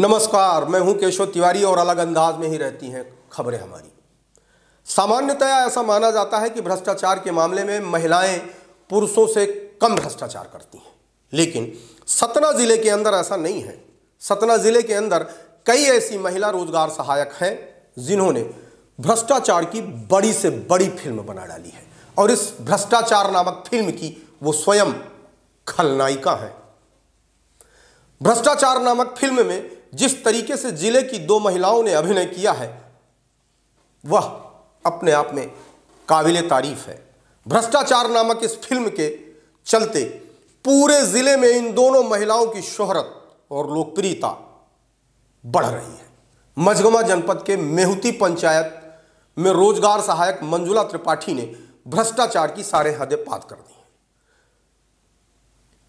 नमस्कार मैं हूं केशव तिवारी और अलग अंदाज में ही रहती हैं खबरें हमारी सामान्यतया ऐसा माना जाता है कि भ्रष्टाचार के मामले में महिलाएं पुरुषों से कम भ्रष्टाचार करती हैं लेकिन सतना ज़िले के अंदर ऐसा नहीं है सतना ज़िले के अंदर कई ऐसी महिला रोजगार सहायक हैं जिन्होंने भ्रष्टाचार की बड़ी से बड़ी फिल्म बना डाली है और इस भ्रष्टाचार नामक फिल्म की वो स्वयं खलनायिका हैं भ्रष्टाचार नामक फिल्म में जिस तरीके से जिले की दो महिलाओं ने अभिनय किया है वह अपने आप में काबिल तारीफ है भ्रष्टाचार नामक इस फिल्म के चलते पूरे ज़िले में इन दोनों महिलाओं की शोहरत और लोकप्रियता बढ़ रही है मझगमा जनपद के मेहुती पंचायत में रोजगार सहायक मंजुला त्रिपाठी ने भ्रष्टाचार की सारे हदें पात कर दी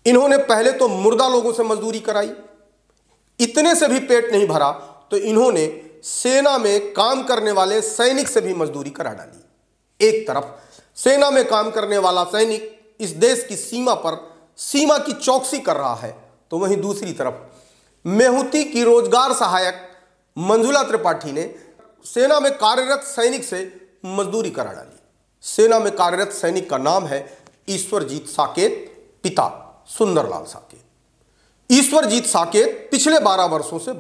इन्होंने पहले तो मुर्दा लोगों से मजदूरी कराई इतने से भी पेट नहीं भरा तो इन्होंने सेना में काम करने वाले सैनिक से भी मजदूरी करा डाली एक तरफ सेना में काम करने वाला सैनिक इस देश की सीमा पर सीमा की चौकसी कर रहा है तो वहीं दूसरी तरफ मेहूती की रोजगार सहायक मंजुला त्रिपाठी ने सेना में कार्यरत सैनिक से मजदूरी करा डाली सेना में कार्यरत सैनिक का नाम है ईश्वरजीत साकेत पिता सुंदरलाल साकेत ईश्वरजीत साकेत पिछले 12 वर्षों से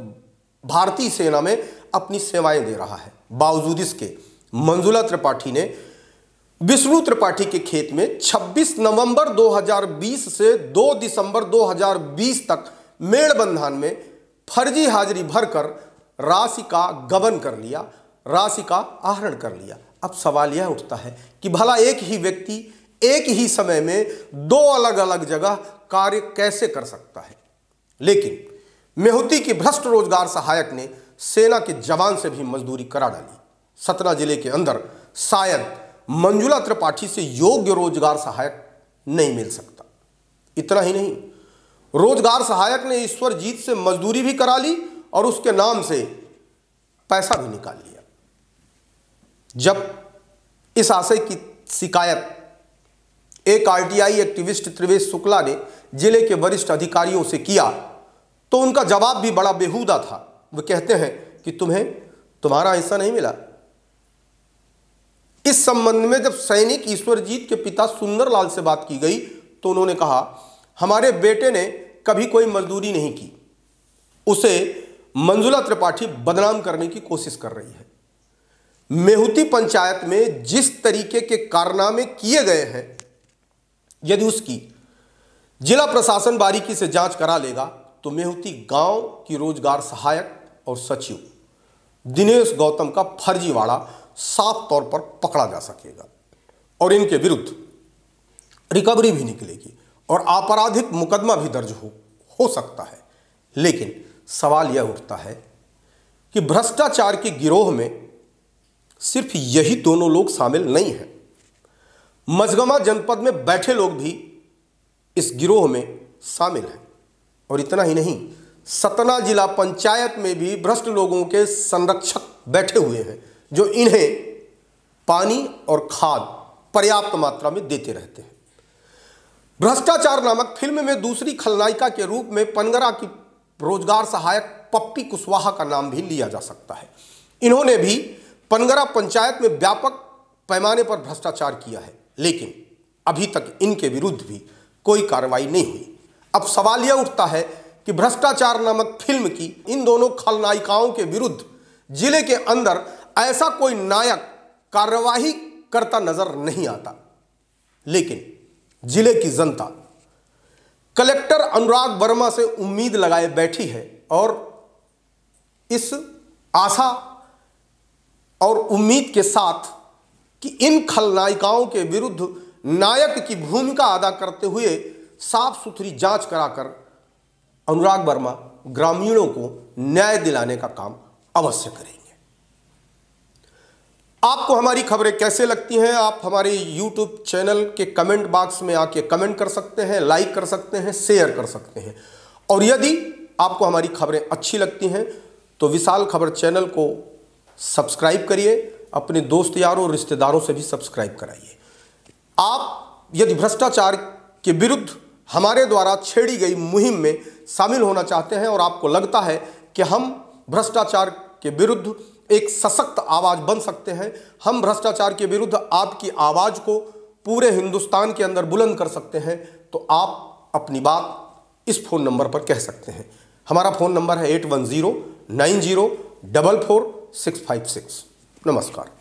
भारतीय सेना में अपनी सेवाएं दे रहा है बावजूद इसके मंजुला त्रिपाठी ने विष्णु त्रिपाठी के खेत में 26 नवंबर 2020 से 2 दिसंबर 2020 तक मेड़बंधान में फर्जी हाजिरी भरकर राशि का गबन कर लिया राशि का आहरण कर लिया अब सवाल यह उठता है कि भला एक ही व्यक्ति एक ही समय में दो अलग अलग जगह कार्य कैसे कर सकता है लेकिन मेहुती की भ्रष्ट रोजगार सहायक ने सेना के जवान से भी मजदूरी करा डाली सतना जिले के अंदर शायद मंजुला त्रिपाठी से योग्य रोजगार सहायक नहीं मिल सकता इतना ही नहीं रोजगार सहायक ने ईश्वरजीत से मजदूरी भी करा ली और उसके नाम से पैसा भी निकाल लिया जब इस आशय की शिकायत एक आरटीआई एक्टिविस्ट त्रिवेश शुक्ला ने जिले के वरिष्ठ अधिकारियों से किया तो उनका जवाब भी बड़ा बेहूदा था वे कहते हैं कि तुम्हें तुम्हारा हिस्सा नहीं मिला इस संबंध में जब सैनिक ईश्वरजीत के पिता सुंदरलाल से बात की गई तो उन्होंने कहा हमारे बेटे ने कभी कोई मजदूरी नहीं की उसे मंजुला त्रिपाठी बदनाम करने की कोशिश कर रही है मेहुती पंचायत में जिस तरीके के कारनामे किए गए हैं यदि उसकी जिला प्रशासन बारीकी से जांच करा लेगा तो मैं होती गांव की रोजगार सहायक और सचिव दिनेश गौतम का फर्जीवाड़ा साफ तौर पर पकड़ा जा सकेगा और इनके विरुद्ध रिकवरी भी निकलेगी और आपराधिक मुकदमा भी दर्ज हो हो सकता है लेकिन सवाल यह उठता है कि भ्रष्टाचार के गिरोह में सिर्फ यही दोनों लोग शामिल नहीं हैं मजगमा जनपद में बैठे लोग भी इस गिरोह में शामिल हैं और इतना ही नहीं सतना जिला पंचायत में भी भ्रष्ट लोगों के संरक्षक बैठे हुए हैं जो इन्हें पानी और खाद पर्याप्त मात्रा में देते रहते हैं भ्रष्टाचार नामक फिल्म में दूसरी खलनायिका के रूप में पनगरा की रोजगार सहायक पप्पी कुशवाहा का नाम भी लिया जा सकता है इन्होंने भी पनगरा पंचायत में व्यापक पैमाने पर भ्रष्टाचार किया है लेकिन अभी तक इनके विरुद्ध भी कोई कार्रवाई नहीं हुई अब सवाल यह उठता है कि भ्रष्टाचार नामक फिल्म की इन दोनों खलनायिकाओं के विरुद्ध जिले के अंदर ऐसा कोई नायक कार्यवाही करता नजर नहीं आता लेकिन जिले की जनता कलेक्टर अनुराग वर्मा से उम्मीद लगाए बैठी है और इस आशा और उम्मीद के साथ कि इन खलनायिकाओं के विरुद्ध नायक की भूमिका अदा करते हुए साफ सुथरी जांच कराकर अनुराग वर्मा ग्रामीणों को न्याय दिलाने का काम अवश्य करेंगे आपको हमारी खबरें कैसे लगती हैं आप हमारे यूट्यूब चैनल के कमेंट बॉक्स में आके कमेंट कर सकते हैं लाइक कर सकते हैं शेयर कर सकते हैं और यदि आपको हमारी खबरें अच्छी लगती हैं तो विशाल खबर चैनल को सब्सक्राइब करिए अपने दोस्त यारों और रिश्तेदारों से भी सब्सक्राइब कराइए आप यदि भ्रष्टाचार के विरुद्ध हमारे द्वारा छेड़ी गई मुहिम में शामिल होना चाहते हैं और आपको लगता है कि हम भ्रष्टाचार के विरुद्ध एक सशक्त आवाज़ बन सकते हैं हम भ्रष्टाचार के विरुद्ध आपकी आवाज़ को पूरे हिंदुस्तान के अंदर बुलंद कर सकते हैं तो आप अपनी बात इस फ़ोन नंबर पर कह सकते हैं हमारा फ़ोन नंबर है eight one zero nine zero double four six five six नमस्कार